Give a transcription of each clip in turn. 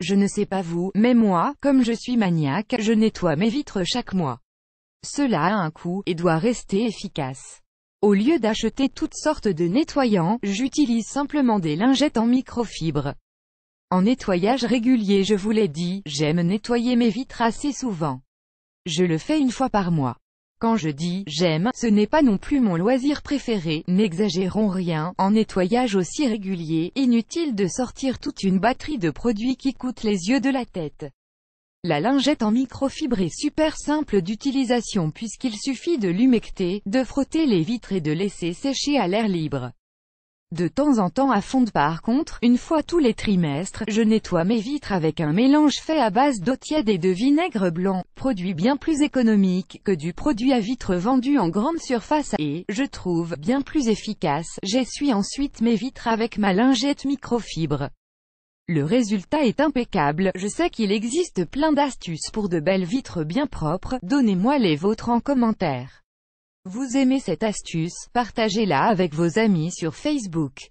Je ne sais pas vous, mais moi, comme je suis maniaque, je nettoie mes vitres chaque mois. Cela a un coût, et doit rester efficace. Au lieu d'acheter toutes sortes de nettoyants, j'utilise simplement des lingettes en microfibre. En nettoyage régulier je vous l'ai dit, j'aime nettoyer mes vitres assez souvent. Je le fais une fois par mois. Quand je dis « j'aime », ce n'est pas non plus mon loisir préféré, n'exagérons rien, en nettoyage aussi régulier, inutile de sortir toute une batterie de produits qui coûtent les yeux de la tête. La lingette en microfibre est super simple d'utilisation puisqu'il suffit de l'humecter, de frotter les vitres et de laisser sécher à l'air libre. De temps en temps à fond par contre, une fois tous les trimestres, je nettoie mes vitres avec un mélange fait à base d'eau tiède et de vinaigre blanc, produit bien plus économique que du produit à vitres vendu en grande surface et, je trouve, bien plus efficace. J'essuie ensuite mes vitres avec ma lingette microfibre. Le résultat est impeccable, je sais qu'il existe plein d'astuces pour de belles vitres bien propres, donnez-moi les vôtres en commentaire. Vous aimez cette astuce, partagez-la avec vos amis sur Facebook.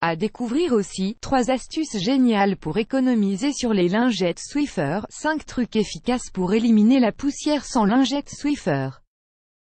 À découvrir aussi, 3 astuces géniales pour économiser sur les lingettes Swiffer, 5 trucs efficaces pour éliminer la poussière sans lingettes Swiffer.